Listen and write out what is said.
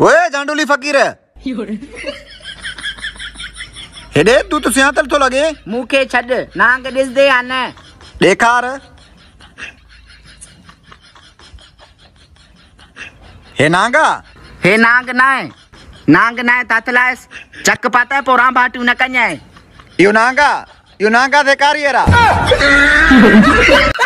ओए जांडोली फकीर है हेडे तू तो सियातल तो लगे मुंह के छड के दिस दे आने देखार हे नांगा हे नांग नाय नांग नाय तातलास चक पाता है पोरा बाटू न कन्या है यो नांगा यो नांगा देखारी है रा